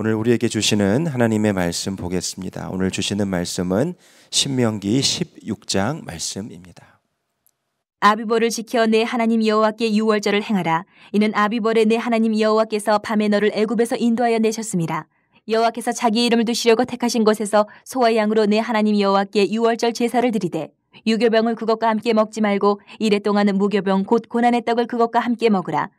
오늘 우리에게 주시는 하나님의 말씀 보겠습니다. 오늘 주시는 말씀은 신명기 16장 말씀입니다. 아비벌을 지켜 내 하나님 여호와께 유월절을 행하라. 이는 아비벌에 내 하나님 여호와께서 밤에 너를 애굽에서 인도하여 내셨습니다. 여호와께서 자기 이름을 두시려고 택하신 곳에서 소와 양으로 내 하나님 여호와께 유월절 제사를 드리되 유교병을 그것과 함께 먹지 말고 이래 동안은 무교병 곧 고난의 떡을 그것과 함께 먹으라.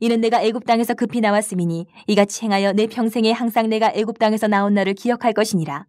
이는 내가 애굽 땅에서 급히 나왔음이니 이같이 행하여 내 평생에 항상 내가 애굽 땅에서 나온 날을 기억할 것이니라.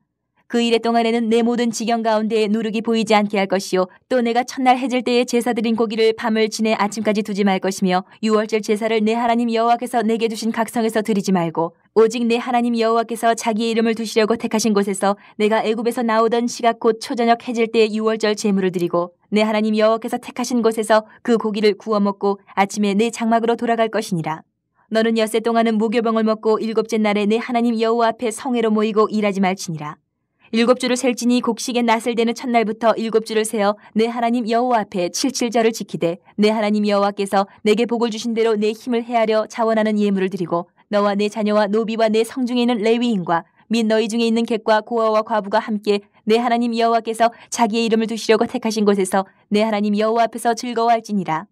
그 일의 동안에는 내 모든 지경 가운데에 누룩이 보이지 않게 할 것이요 또 내가 첫날 해질 때에 제사 드린 고기를 밤을 지내 아침까지 두지 말 것이며 유월절 제사를 내 하나님 여호와께서 내게 두신 각성에서 드리지 말고 오직 내 하나님 여호와께서 자기의 이름을 두시려고 택하신 곳에서 내가 애굽에서 나오던 시각 곧 초저녁 해질 때에 유월절 제물을 드리고 내 하나님 여호와께서 택하신 곳에서 그 고기를 구워 먹고 아침에 내 장막으로 돌아갈 것이니라. 너는 엿새 동안은 무교병을 먹고 일곱째 날에 내 하나님 여호와 앞에 성회로 모이고 일하지 말지니라. 일곱 주를 셀지니 곡식에 낫을 대는 첫날부터 일곱 주를 세어 내 하나님 여호와 앞에 칠칠절을 지키되 내 하나님 여호와께서 내게 복을 주신 대로 내 힘을 헤아려 자원하는 예물을 드리고 너와 내 자녀와 노비와 내 성중에 있는 레위인과 및 너희 중에 있는 객과 고아와 과부가 함께 내 하나님 여호와께서 자기의 이름을 두시려고 택하신 곳에서 내 하나님 여호와 앞에서 즐거워할지니라.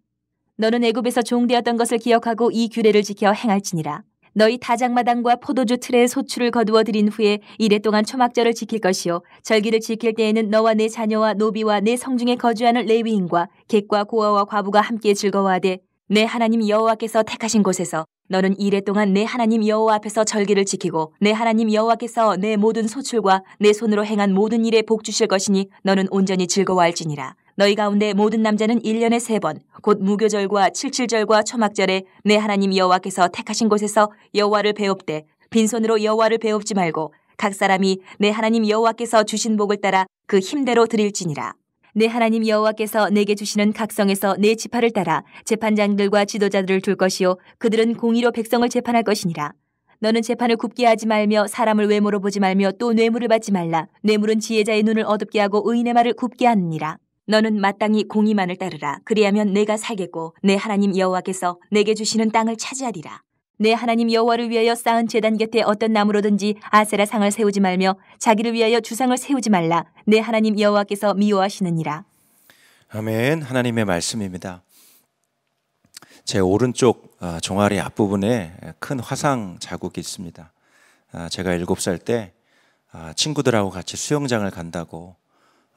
너는 애굽에서 종되었던 것을 기억하고 이 규례를 지켜 행할지니라. 너희 다장마당과 포도주 틀에 소출을 거두어 들인 후에 이래 동안 초막절을 지킬 것이요 절기를 지킬 때에는 너와 내 자녀와 노비와 내 성중에 거주하는 레위인과 객과 고아와 과부가 함께 즐거워하되 내 하나님 여호와께서 택하신 곳에서 너는 이래 동안 내 하나님 여호와 앞에서 절기를 지키고 내 하나님 여호와께서 내 모든 소출과 내 손으로 행한 모든 일에 복 주실 것이니 너는 온전히 즐거워할지니라. 너희 가운데 모든 남자는 1년에 세 번 곧 무교절과 칠칠절과 초막절에 내 하나님 여호와께서 택하신 곳에서 여호와를 배웁되 빈손으로 여호와를 배웁지 말고 각 사람이 내 하나님 여호와께서 주신 복을 따라 그 힘대로 드릴지니라. 내 하나님 여호와께서 내게 주시는 각성에서 내 지파를 따라 재판장들과 지도자들을 둘 것이요 그들은 공의로 백성을 재판할 것이니라. 너는 재판을 굽게 하지 말며 사람을 외모로 보지 말며 또 뇌물을 받지 말라. 뇌물은 지혜자의 눈을 어둡게 하고 의인의 말을 굽게 하느니라. 너는 마땅히 공의만을 따르라. 그리하면 내가 살겠고 내 하나님 여호와께서 내게 주시는 땅을 차지하리라. 내 하나님 여호와를 위하여 쌓은 재단 곁에 어떤 나무로든지 아세라 상을 세우지 말며 자기를 위하여 주상을 세우지 말라 내 하나님 여호와께서 미워하시느니라. 아멘. 하나님의 말씀입니다. 제 오른쪽 아, 종아리 앞부분에 큰 화상 자국이 있습니다. 아, 제가 일곱 살때 아, 친구들하고 같이 수영장을 간다고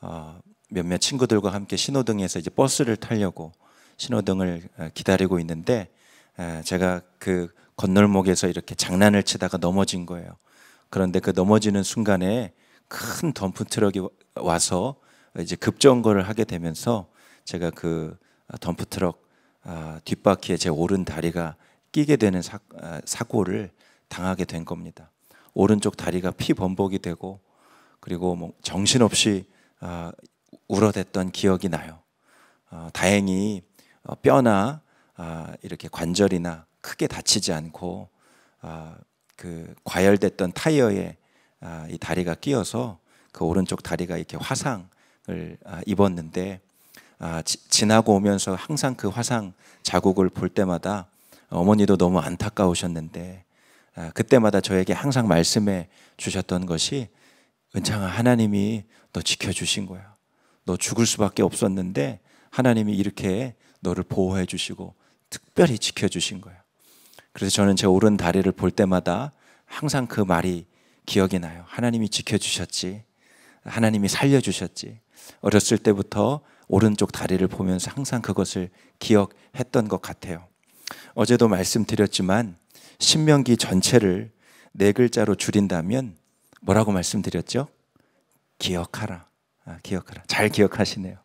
어, 몇몇 친구들과 함께 신호등에서 이제 버스를 타려고 신호등을 기다리고 있는데 제가 그 건널목에서 이렇게 장난을 치다가 넘어진 거예요. 그런데 그 넘어지는 순간에 큰 덤프 트럭이 와서 이제 급정거를 하게 되면서 제가 그 아, 덤프 트럭 아, 뒷바퀴에 제 오른 다리가 끼게 되는 사, 아, 고를 당하게 된 겁니다. 오른쪽 다리가 피 범벅이 되고 그리고 뭐 정신없이 울어댔던 기억이 나요. 다행히 어, 뼈나 이렇게 관절이나 크게 다치지 않고 아, 그 과열됐던 타이어에 아, 이 다리가 끼어서 그 오른쪽 다리가 이렇게 화상을 아, 입었는데 아, 지, 지나고 오면서 항상 그 화상 자국을 볼 때마다 어머니도 너무 안타까우셨는데 아, 그때마다 저에게 항상 말씀해 주셨던 것이 은창아 하나님이 너 지켜주신 거야. 너 죽을 수밖에 없었는데 하나님이 이렇게 너를 보호해 주시고 특별히 지켜주신 거야. 그래서 저는 제 오른 다리를 볼 때마다 항상 그 말이 기억이 나요. 하나님이 지켜주셨지. 하나님이 살려주셨지. 어렸을 때부터 오른쪽 다리를 보면서 항상 그것을 기억했던 것 같아요. 어제도 말씀드렸지만 신명기 전체를 네 글자로 줄인다면 뭐라고 말씀드렸죠? 기억하라. 아, 기억하라. 잘 기억하시네요.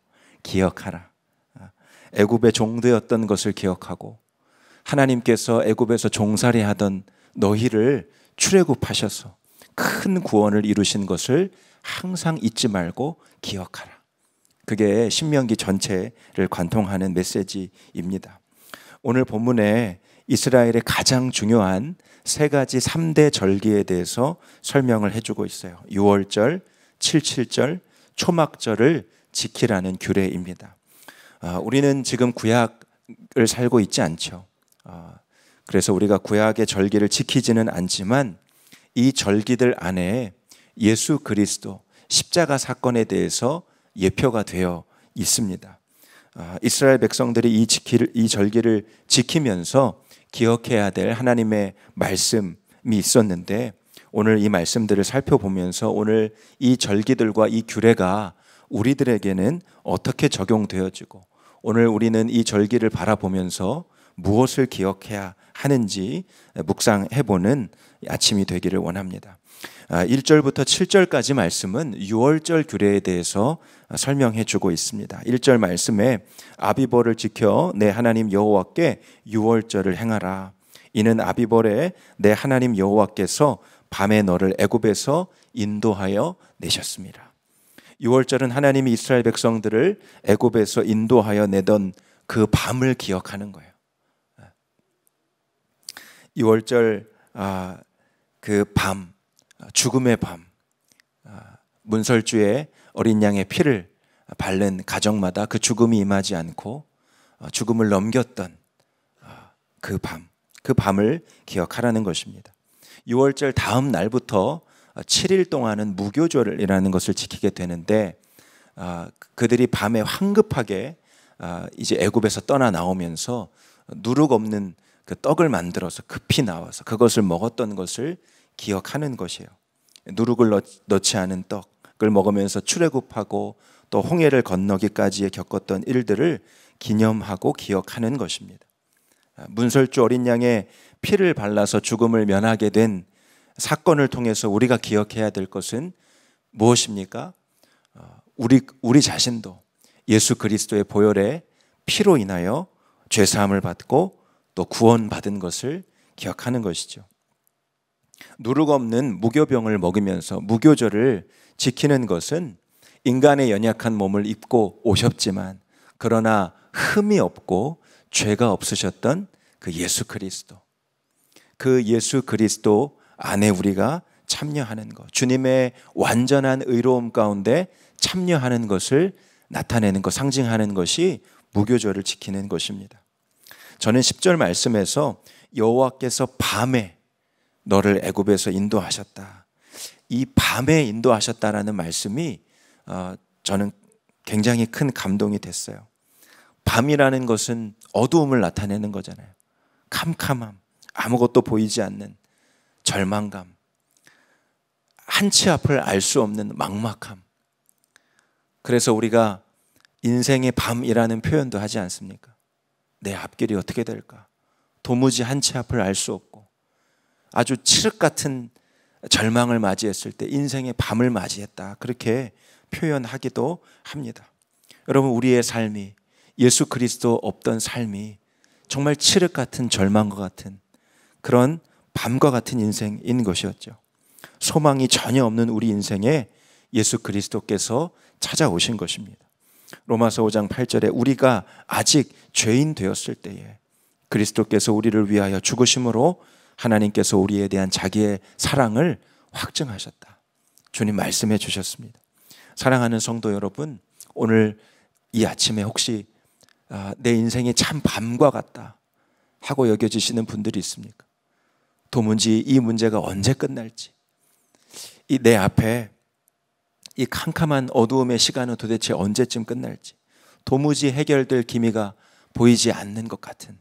기억하라. 아, 애굽의 종되었던 것을 기억하고 하나님께서 애굽에서 종살이하던 너희를 출애굽하셔서 큰 구원을 이루신 것을 항상 잊지 말고 기억하라. 그게 신명기 전체를 관통하는 메시지입니다. 오늘 본문에 이스라엘의 가장 중요한 세 가지 3대 절기에 대해서 설명을 해주고 있어요. 6월절, 77절, 초막절을 지키라는 규례입니다. 아, 우리는 지금 구약을 살고 있지 않죠. 아, 그래서 우리가 구약의 절기를 지키지는 않지만 이 절기들 안에 예수 그리스도 십자가 사건에 대해서 예표가 되어 있습니다. 아, 이스라엘 백성들이 이, 지킬, 이 절기를 지키면서 기억해야 될 하나님의 말씀이 있었는데 오늘 이 말씀들을 살펴보면서 오늘 이 절기들과 이 규례가 우리들에게는 어떻게 적용되어지고 오늘 우리는 이 절기를 바라보면서 무엇을 기억해야 하는지 묵상해보는 아침이 되기를 원합니다. 1절부터 아, 7절까지 말씀은 6월절 규례에 대해서 설명해 주고 있습니다. 1절 말씀에 아비벌을 지켜 내 하나님 여호와께 6월절을 행하라. 이는 아비벌에 내 하나님 여호와께서 밤에 너를 애굽에서 인도하여 내셨습니다. 6월절은 하나님이 이스라엘 백성들을 애굽에서 인도하여 내던 그 밤을 기억하는 거예요. 6월절 아, 그 밤, 아, 죽음의 밤, 아, 문설주의 어린 양의 피를 바른 가정마다 그 죽음이 임하지 않고 어, 죽음을 넘겼던 아, 그 밤, 그 밤을 기억하라는 것입니다. 6월절 다음 날부터 7일 어, 동안은 무교절이라는 것을 지키게 되는데 아, 그들이 밤에 황급하게 이제 애굽에서 떠나 나오면서 누룩 없는 그 떡을 만들어서 급히 나와서 그것을 먹었던 것을 기억하는 것이에요. 누룩을 넣지 않은 떡을 먹으면서 출애굽하고 또 홍해를 건너기까지의 겪었던 일들을 기념하고 기억하는 것입니다. 아, 문설주 어린 양의 피를 발라서 죽음을 면하게 된 사건을 통해서 우리가 기억해야 될 것은 무엇입니까? 아, 우리 우리 자신도 예수 그리스도의 보혈의 피로 인하여 죄 사함을 받고 또 구원받은 것을 기억하는 것이죠. 누룩 없는 무교병을 먹으면서 무교절을 지키는 것은 인간의 연약한 몸을 입고 오셨지만 그러나 흠이 없고 죄가 없으셨던 그 예수 그리스도. 그 예수 그리스도 안에 우리가 참여하는 것. 주님의 완전한 의로움 가운데 참여하는 것을 나타내는 것, 상징하는 것이 무교절을 지키는 것입니다. 저는 10절 말씀에서 여호와께서 밤에 너를 애굽에서 인도하셨다. 이 밤에 인도하셨다라는 말씀이 어, 저는 굉장히 큰 감동이 됐어요. 밤이라는 것은 어두움을 나타내는 거잖아요. 캄캄함, 아무것도 보이지 않는 절망감, 한치 앞을 알 수 없는 막막함. 그래서 우리가 인생의 밤이라는 표현도 하지 않습니까? 내 앞길이 어떻게 될까? 도무지 한치 앞을 알 수 없고 아주 칠흑 같은 절망을 맞이했을 때 인생의 밤을 맞이했다. 그렇게 표현하기도 합니다. 여러분, 우리의 삶이 예수 그리스도 없던 삶이 정말 칠흑 같은 절망과 같은 그런 밤과 같은 인생인 것이었죠. 소망이 전혀 없는 우리 인생에 예수 그리스도께서 찾아오신 것입니다. 로마서 5장 8절에 우리가 아직 죄인 되었을 때에 그리스도께서 우리를 위하여 죽으심으로 하나님께서 우리에 대한 자기의 사랑을 확증하셨다. 주님 말씀해 주셨습니다. 사랑하는 성도 여러분, 오늘 이 아침에 혹시 아, 내 인생이 참 밤과 같다 하고 여겨지시는 분들이 있습니까? 도문지이 문제가 언제 끝날지, 이 내 앞에 이 캄캄한 어두움의 시간은 도대체 언제쯤 끝날지 도무지 해결될 기미가 보이지 않는 것 같은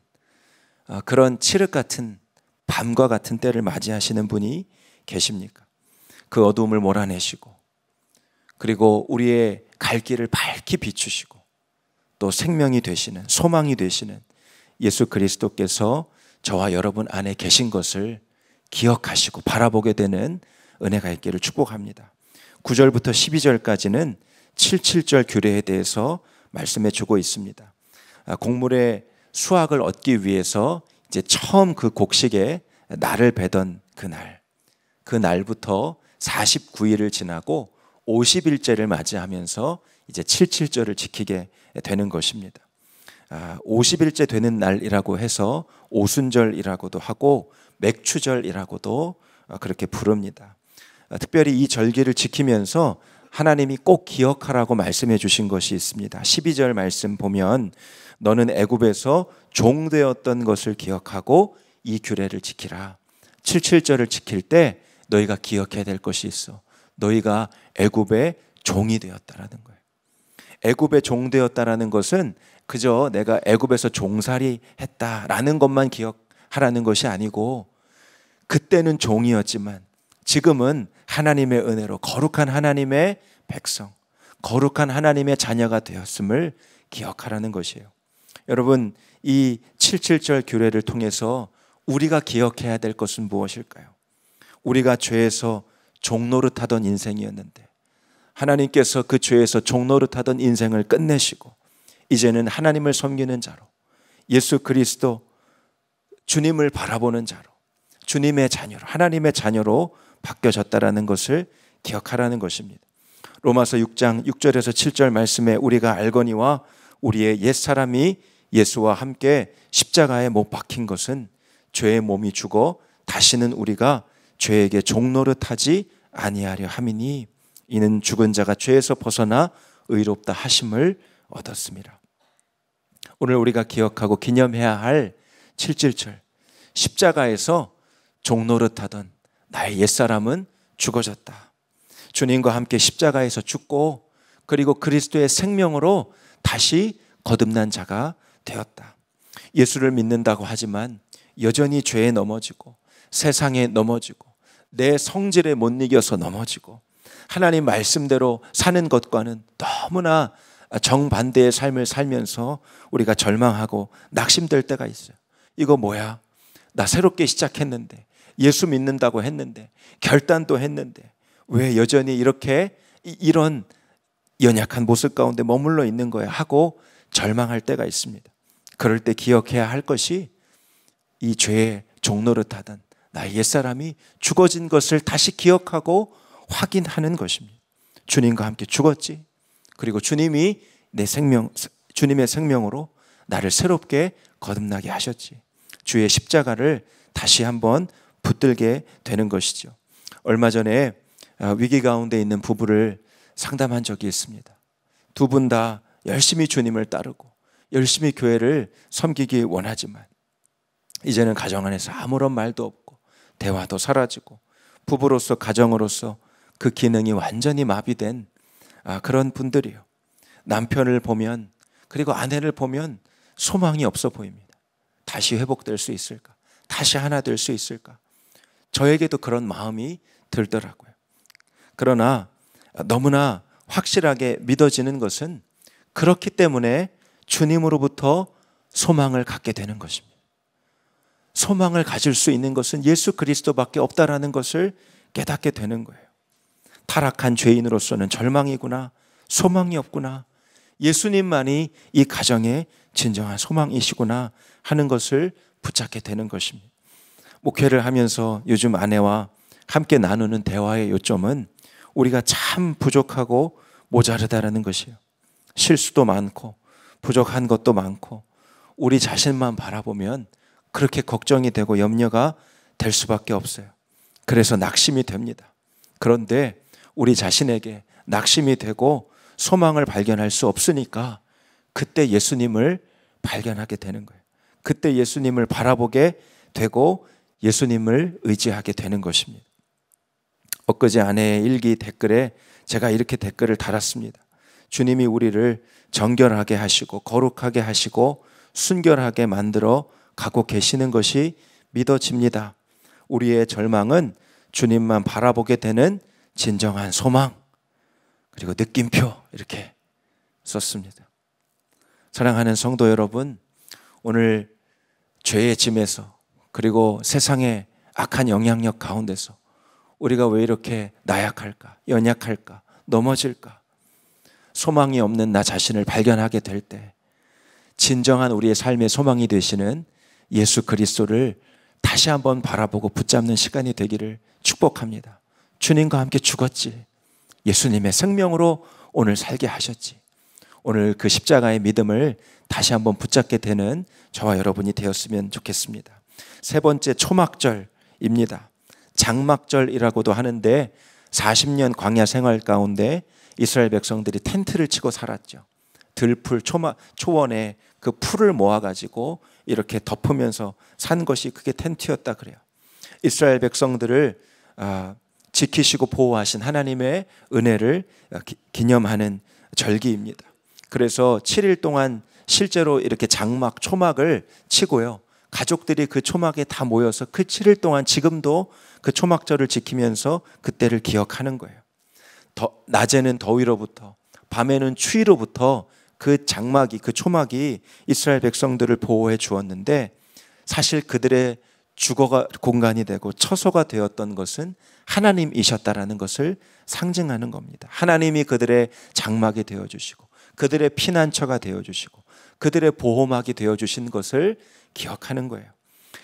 아, 그런 칠흑 같은 밤과 같은 때를 맞이하시는 분이 계십니까? 그어두움을 몰아내시고 그리고 우리의 갈 길을 밝히 비추시고 또 생명이 되시는 소망이 되시는 예수 그리스도께서 저와 여러분 안에 계신 것을 기억하시고 바라보게 되는 은혜가 있기를 축복합니다. 9절부터 12절까지는 77절 규례에 대해서 말씀해 주고 있습니다. 아, 곡물의 수확을 얻기 위해서 이제 처음 그 곡식에 날을 베던 그날, 그 날부터 49일을 지나고 50일째를 맞이하면서 이제 77절을 지키게 되는 것입니다. 50일째 아, 되는 날이라고 해서 오순절이라고도 하고 맥추절이라고도 아, 그렇게 부릅니다. 특별히 이 절기를 지키면서 하나님이 꼭 기억하라고 말씀해 주신 것이 있습니다. 12절 말씀 보면 너는 애굽에서 종 되었던 것을 기억하고 이 규례를 지키라. 77절을 지킬 때 너희가 기억해야 될 것이 있어. 너희가 애굽의 종이 되었다라는 거예요. 애굽의 종 되었다라는 것은 그저 내가 애굽에서 종살이 했다라는 것만 기억하라는 것이 아니고 그때는 종이었지만 지금은 하나님의 은혜로 거룩한 하나님의 백성, 거룩한 하나님의 자녀가 되었음을 기억하라는 것이에요. 여러분, 이 77절 규례를 통해서 우리가 기억해야 될 것은 무엇일까요? 우리가 죄에서 종노릇 하던 인생이었는데 하나님께서 그 죄에서 종노릇 하던 인생을 끝내시고 이제는 하나님을 섬기는 자로 예수 그리스도 주님을 바라보는 자로 주님의 자녀로 하나님의 자녀로 바뀌어졌다라는 것을 기억하라는 것입니다. 로마서 6장 6절에서 7절 말씀에 우리가 알거니와 우리의 옛사람이 예수와 함께 십자가에 못 박힌 것은 죄의 몸이 죽어 다시는 우리가 죄에게 종노릇하지 아니하려 함이니 이는 죽은 자가 죄에서 벗어나 의롭다 하심을 얻었습니다. 오늘 우리가 기억하고 기념해야 할 7질절 십자가에서 종노릇하던 나의 옛사람은 죽어졌다. 주님과 함께 십자가에서 죽고 그리고 그리스도의 생명으로 다시 거듭난 자가 되었다. 예수를 믿는다고 하지만 여전히 죄에 넘어지고 세상에 넘어지고 내 성질에 못 이겨서 넘어지고 하나님 말씀대로 사는 것과는 너무나 정반대의 삶을 살면서 우리가 절망하고 낙심될 때가 있어요. 이거 뭐야? 나 새롭게 시작했는데 예수 믿는다고 했는데 결단도 했는데 왜 여전히 이렇게 이런 연약한 모습 가운데 머물러 있는 거야 하고 절망할 때가 있습니다. 그럴 때 기억해야 할 것이 이 죄의 종노릇하던 나의 옛사람이 죽어진 것을 다시 기억하고 확인하는 것입니다. 주님과 함께 죽었지. 그리고 주님이 내 생명, 주님의 생명으로 나를 새롭게 거듭나게 하셨지. 주의 십자가를 다시 한번 붙들게 되는 것이죠. 얼마 전에 아, 위기 가운데 있는 부부를 상담한 적이 있습니다. 두 분 다 열심히 주님을 따르고 열심히 교회를 섬기기 원하지만 이제는 가정 안에서 아무런 말도 없고 대화도 사라지고 부부로서 가정으로서 그 기능이 완전히 마비된 아, 그런 분들이요. 남편을 보면 그리고 아내를 보면 소망이 없어 보입니다. 다시 회복될 수 있을까? 다시 하나 될 수 있을까? 저에게도 그런 마음이 들더라고요. 그러나 너무나 확실하게 믿어지는 것은 그렇기 때문에 주님으로부터 소망을 갖게 되는 것입니다. 소망을 가질 수 있는 것은 예수 그리스도밖에 없다라는 것을 깨닫게 되는 거예요. 타락한 죄인으로서는 절망이구나, 소망이 없구나, 예수님만이 이 가정의 진정한 소망이시구나 하는 것을 붙잡게 되는 것입니다. 목회를 하면서 요즘 아내와 함께 나누는 대화의 요점은 우리가 참 부족하고 모자르다라는 것이에요. 실수도 많고 부족한 것도 많고 우리 자신만 바라보면 그렇게 걱정이 되고 염려가 될 수밖에 없어요. 그래서 낙심이 됩니다. 그런데 우리 자신에게 낙심이 되고 소망을 발견할 수 없으니까 그때 예수님을 발견하게 되는 거예요. 그때 예수님을 바라보게 되고 예수님을 의지하게 되는 것입니다. 엊그제 아내의 일기 댓글에 제가 이렇게 댓글을 달았습니다. 주님이 우리를 정결하게 하시고 거룩하게 하시고 순결하게 만들어 가고 계시는 것이 믿어집니다. 우리의 절망은 주님만 바라보게 되는 진정한 소망 그리고 느낌표 이렇게 썼습니다. 사랑하는 성도 여러분, 오늘 죄의 짐에서 그리고 세상의 악한 영향력 가운데서 우리가 왜 이렇게 나약할까, 연약할까, 넘어질까, 소망이 없는 나 자신을 발견하게 될 때, 진정한 우리의 삶의 소망이 되시는 예수 그리스도를 다시 한번 바라보고 붙잡는 시간이 되기를 축복합니다. 주님과 함께 죽었지. 예수님의 생명으로 오늘 살게 하셨지. 오늘 그 십자가의 믿음을 다시 한번 붙잡게 되는 저와 여러분이 되었으면 좋겠습니다. 세 번째 초막절입니다. 장막절이라고도 하는데 40년 광야 생활 가운데 이스라엘 백성들이 텐트를 치고 살았죠. 들풀 초마, 초원에 그 풀을 모아가지고 이렇게 덮으면서 산 것이 그게 텐트였다 그래요. 이스라엘 백성들을 아, 지키시고 보호하신 하나님의 은혜를 아, 기념하는 절기입니다. 그래서 7일 동안 실제로 이렇게 장막, 초막을 치고요. 가족들이 그 초막에 다 모여서 그 7일 동안 지금도 그 초막절을 지키면서 그때를 기억하는 거예요. 더, 낮에는 더위로부터 밤에는 추위로부터 그 장막이 그 초막이 이스라엘 백성들을 보호해 주었는데 사실 그들의 주거가 공간이 되고 처소가 되었던 것은 하나님이셨다라는 것을 상징하는 겁니다. 하나님이 그들의 장막이 되어 주시고 그들의 피난처가 되어 주시고 그들의 보호막이 되어 주신 것을 기억하는 거예요.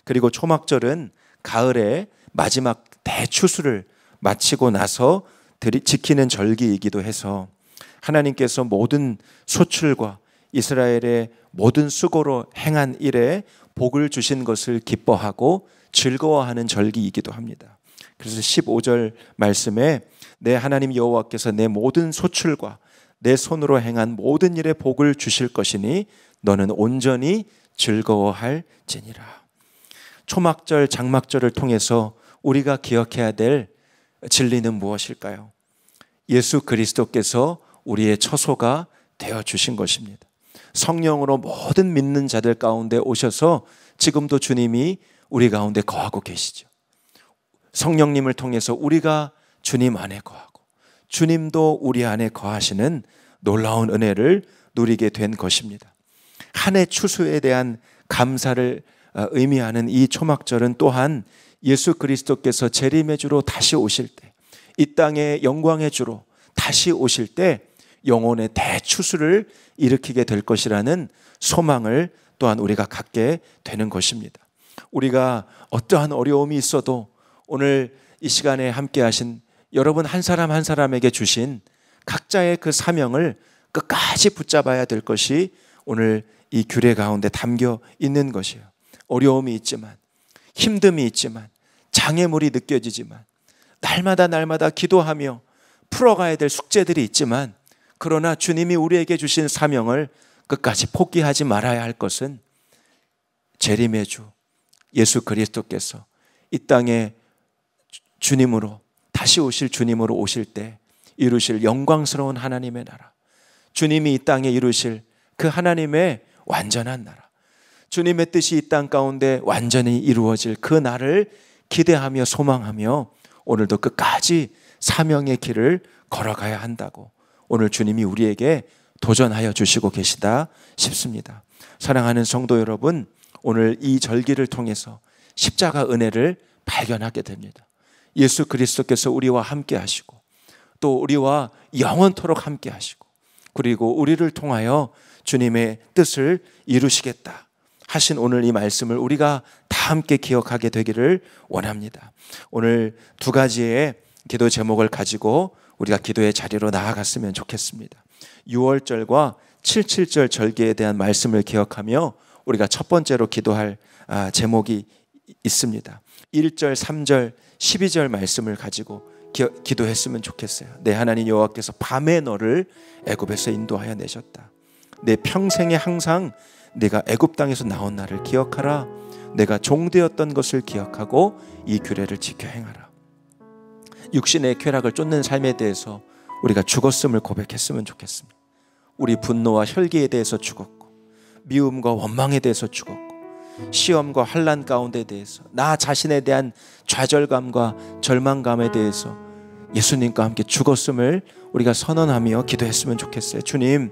그리고 초막절은 가을에 마지막 대추수를 마치고 나서 지키는 절기이기도 해서 하나님께서 모든 소출과 이스라엘의 모든 수고로 행한 일에 복을 주신 것을 기뻐하고 즐거워하는 절기이기도 합니다. 그래서 15절 말씀에 내 하나님 여호와께서 내 모든 소출과 내 손으로 행한 모든 일에 복을 주실 것이니 너는 온전히 즐거워할지니라. 초막절, 장막절을 통해서 우리가 기억해야 될 진리는 무엇일까요? 예수 그리스도께서 우리의 처소가 되어 주신 것입니다. 성령으로 모든 믿는 자들 가운데 오셔서 지금도 주님이 우리 가운데 거하고 계시죠. 성령님을 통해서 우리가 주님 안에 거하고 주님도 우리 안에 거하시는 놀라운 은혜를 누리게 된 것입니다. 한 해 추수에 대한 감사를 어, 의미하는 이 초막절은 또한 예수 그리스도께서 재림의 주로 다시 오실 때, 이 땅의 영광의 주로 다시 오실 때 영혼의 대추수를 일으키게 될 것이라는 소망을 또한 우리가 갖게 되는 것입니다. 우리가 어떠한 어려움이 있어도 오늘 이 시간에 함께 하신 여러분 한 사람 한 사람에게 주신 각자의 그 사명을 끝까지 붙잡아야 될 것이 오늘 이 규례 가운데 담겨 있는 것이에요. 어려움이 있지만 힘듦이 있지만 장애물이 느껴지지만 날마다 날마다 기도하며 풀어가야 될 숙제들이 있지만 그러나 주님이 우리에게 주신 사명을 끝까지 포기하지 말아야 할 것은 재림의 주 예수 그리스도께서 이 땅에 주님으로 다시 오실 주님으로 오실 때 이루실 영광스러운 하나님의 나라. 주님이 이 땅에 이루실 그 하나님의 완전한 나라. 주님의 뜻이 이 땅 가운데 완전히 이루어질 그 날을 기대하며 소망하며 오늘도 끝까지 사명의 길을 걸어가야 한다고 오늘 주님이 우리에게 도전하여 주시고 계시다 싶습니다. 사랑하는 성도 여러분, 오늘 이 절기를 통해서 십자가 은혜를 발견하게 됩니다. 예수 그리스도께서 우리와 함께 하시고 또 우리와 영원토록 함께 하시고 그리고 우리를 통하여 주님의 뜻을 이루시겠다 하신 오늘 이 말씀을 우리가 다 함께 기억하게 되기를 원합니다. 오늘 두 가지의 기도 제목을 가지고 우리가 기도의 자리로 나아갔으면 좋겠습니다. 6월절과 77절 절기에 대한 말씀을 기억하며 우리가 첫 번째로 기도할 아, 제목이 있습니다. 1절, 3절, 12절 말씀을 가지고 기, 도했으면 좋겠어요. 내 하나님 여호와께서 밤에 너를 애굽에서 인도하여 내셨다. 내 평생에 항상 내가 애굽 땅에서 나온 나를 기억하라. 내가 종되었던 것을 기억하고 이 규례를 지켜 행하라. 육신의 쾌락을 쫓는 삶에 대해서 우리가 죽었음을 고백했으면 좋겠습니다. 우리 분노와 혈기에 대해서 죽었고 미움과 원망에 대해서 죽었고 시험과 환란 가운데 대해서 나 자신에 대한 좌절감과 절망감에 대해서 예수님과 함께 죽었음을 우리가 선언하며 기도했으면 좋겠어요. 주님,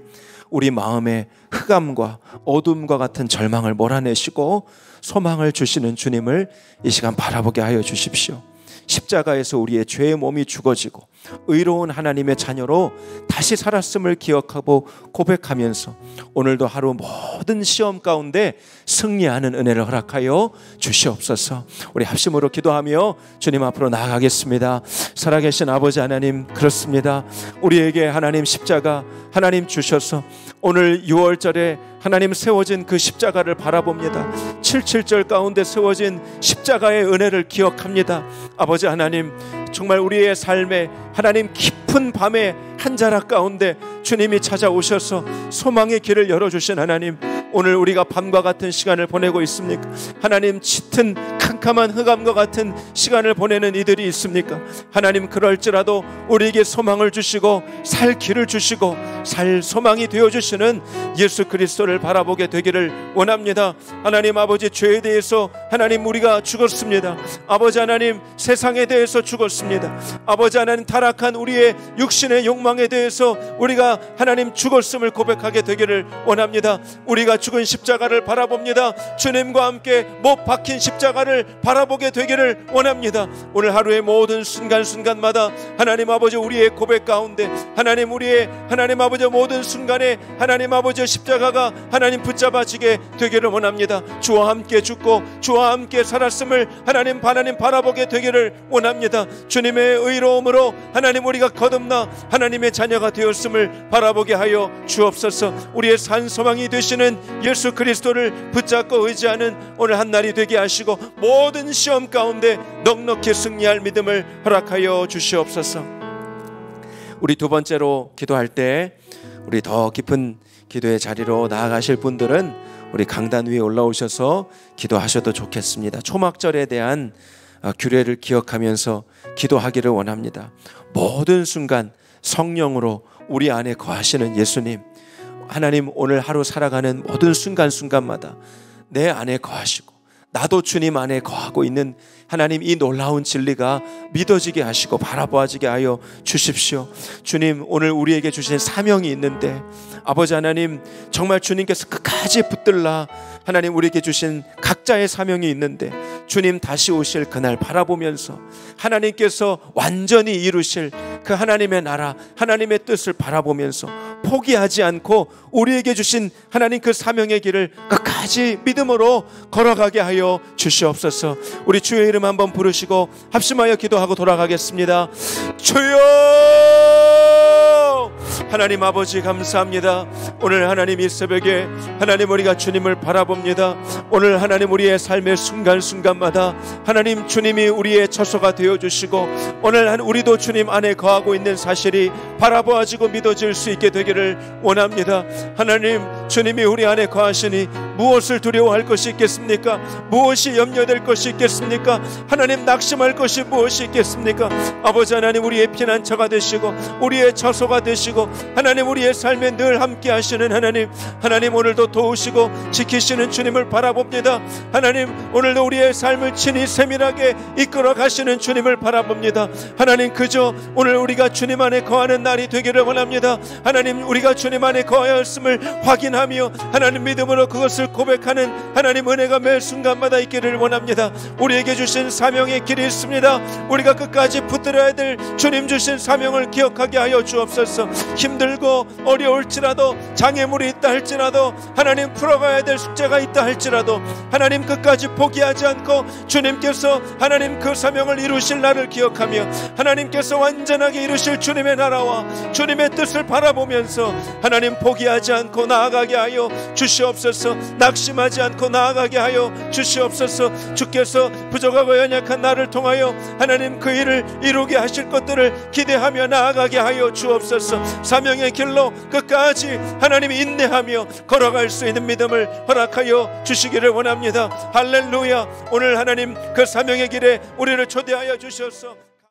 우리 마음의 흑암과 어둠과 같은 절망을 몰아내시고 소망을 주시는 주님을 이 시간 바라보게 하여 주십시오. 십자가에서 우리의 죄의 몸이 죽어지고 의로운 하나님의 자녀로 다시 살았음을 기억하고 고백하면서 오늘도 하루 모든 시험 가운데 승리하는 은혜를 허락하여 주시옵소서. 우리 합심으로 기도하며 주님 앞으로 나아가겠습니다. 살아계신 아버지 하나님 그렇습니다. 우리에게 하나님 십자가 하나님 주셔서 오늘 6월절에 하나님 세워진 그 십자가를 바라봅니다. 77절 가운데 세워진 십자가의 은혜를 기억합니다. 아버지 하나님, 정말 우리의 삶에 하나님 깊은 밤에 한 자락 가운데 주님이 찾아오셔서 소망의 길을 열어주신 하나님, 오늘 우리가 밤과 같은 시간을 보내고 있습니까? 하나님 짙은 캄캄한 흑암과 같은 시간을 보내는 이들이 있습니까? 하나님 그럴지라도 우리에게 소망을 주시고 살 길을 주시고 살 소망이 되어 주시는 예수 그리스도를 바라보게 되기를 원합니다. 하나님 아버지 죄에 대해서 하나님 우리가 죽었습니다. 아버지 하나님 세상에 대해서 죽었습니다. 아버지 하나님 타락한 우리의 육신의 욕망에 대해서 우리가 하나님 죽었음을 고백하게 되기를 원합니다. 우리가 죽은 십자가를 바라봅니다. 주님과 함께 못 박힌 십자가를 바라보게 되기를 원합니다. 오늘 하루의 모든 순간순간마다 하나님 아버지 우리의 고백 가운데 하나님 우리의 하나님 아버지 모든 순간에 하나님 아버지 십자가가 하나님 붙잡아지게 되기를 원합니다. 주와 함께 죽고 주와 함께 살았음을 하나님 하나님 바라보게 되기를 원합니다. 주님의 의로움으로 하나님 우리가 거듭나 하나님의 자녀가 되었음을 바라보게 하여 주옵소서 우리의 산 소망이 되시는 예수 그리스도를 붙잡고 의지하는 오늘 한 날이 되게 하시고 모든 시험 가운데 넉넉히 승리할 믿음을 허락하여 주시옵소서 우리 두 번째로 기도할 때 우리 더 깊은 기도의 자리로 나아가실 분들은 우리 강단 위에 올라오셔서 기도하셔도 좋겠습니다. 초막절에 대한 어, 규례를 기억하면서 기도하기를 원합니다. 모든 순간 성령으로 우리 안에 거하시는 예수님, 하나님 오늘 하루 살아가는 모든 순간순간마다 내 안에 거하시고, 나도 주님 안에 거하고 있는 하나님 이 놀라운 진리가 믿어지게 하시고 바라보아지게 하여 주십시오. 주님, 오늘 우리에게 주신 사명이 있는데 아버지 하나님, 정말 주님께서 끝까지 붙들라 하나님 우리에게 주신 각자의 사명이 있는데 주님 다시 오실 그날 바라보면서 하나님께서 완전히 이루실 그 하나님의 나라, 하나님의 뜻을 바라보면서 포기하지 않고 우리에게 주신 하나님 그 사명의 길을 끝까지 믿음으로 걸어가게 하여 주시옵소서. 우리 주의 이름 한번 부르시고 합심하여 기도하고 돌아가겠습니다. 주여! 하나님 아버지 감사합니다. 오늘 하나님 이 새벽에 하나님 우리가 주님을 바라봅니다. 오늘 하나님 우리의 삶의 순간순간마다 하나님 주님이 우리의 처소가 되어 주시고 오늘 우리도 주님 안에 거하고 있는 사실이 바라보아지고 믿어질 수 있게 되기를 원합니다. 하나님 주님이 우리 안에 거하시니 무엇을 두려워할 것이 있겠습니까? 무엇이 염려될 것이 있겠습니까? 하나님 낙심할 것이 무엇이 있겠습니까? 아버지 하나님 우리의 피난처가 되시고 우리의 처소가 되시고 하나님 우리의 삶에 늘 함께 하시는 하나님 하나님 오늘도 도우시고 지키시는 주님을 바라봅니다. 하나님 오늘도 우리의 삶을 친히 세밀하게 이끌어 가시는 주님을 바라봅니다. 하나님 그저 오늘 우리가 주님 안에 거하는 날이 되기를 원합니다. 하나님 우리가 주님 안에 거하였음을 확인하 확신하며 하나님 믿음으로 그것을 고백하는 하나님 은혜가 매 순간마다 있기를 원합니다. 우리에게 주신 사명의 길이 있습니다. 우리가 끝까지 붙들어야 될 주님 주신 사명을 기억하게 하여 주옵소서. 힘들고 어려울지라도 장애물이 있다 할지라도 하나님 풀어가야 될 숙제가 있다 할지라도 하나님 끝까지 포기하지 않고 주님께서 하나님 그 사명을 이루실 날을 기억하며 하나님께서 완전하게 이루실 주님의 나라와 주님의 뜻을 바라보면서 하나님 포기하지 않고 나아가 나아가게 하여 주시옵소서 낙심하지 않고 나아가게 하여 주시옵소서 주께서 부족하고 연약한 나를 통하여 하나님 그 일을 이루게 하실 것들을 기대하며 나아가게 하여 주옵소서 사명의 길로 끝까지 하나님 인내하며 걸어갈 수 있는 믿음을 허락하여 주시기를 원합니다 할렐루야 오늘 하나님 그 사명의 길에 우리를 초대하여 주셔서